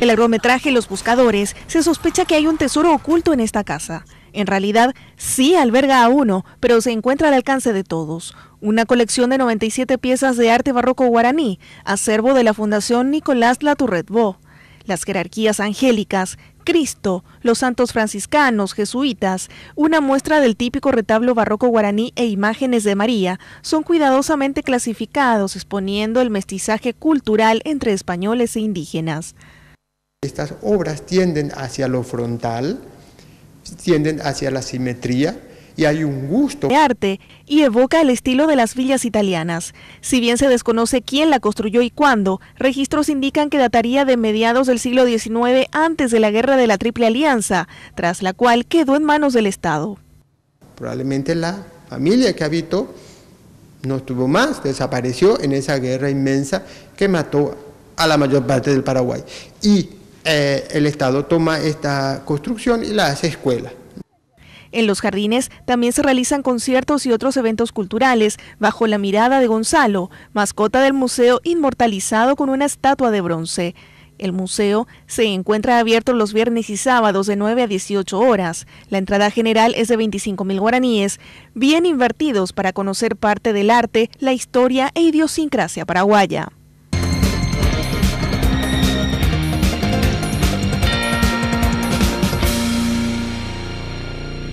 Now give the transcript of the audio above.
El largometraje Los Buscadores se sospecha que hay un tesoro oculto en esta casa. En realidad, sí alberga a uno, pero se encuentra al alcance de todos. Una colección de 97 piezas de arte barroco guaraní, acervo de la Fundación Nicolás Latourretbeau. Las jerarquías angélicas, Cristo, los santos franciscanos, jesuitas, una muestra del típico retablo barroco guaraní e imágenes de María son cuidadosamente clasificados, exponiendo el mestizaje cultural entre españoles e indígenas. Estas obras tienden hacia lo frontal, tienden hacia la simetría, y hay un gusto. De arte y evoca el estilo de las villas italianas. Si bien se desconoce quién la construyó y cuándo, registros indican que dataría de mediados del siglo XIX antes de la Guerra de la Triple Alianza, tras la cual quedó en manos del Estado. Probablemente la familia que habitó no estuvo más, desapareció en esa guerra inmensa que mató a la mayor parte del Paraguay. Y eh, el Estado toma esta construcción y la hace escuela. En los jardines también se realizan conciertos y otros eventos culturales bajo la mirada de Gonzalo, mascota del museo inmortalizado con una estatua de bronce. El museo se encuentra abierto los viernes y sábados de 9 a 18 horas. La entrada general es de 25.000 guaraníes, bien invertidos para conocer parte del arte, la historia e idiosincrasia paraguaya.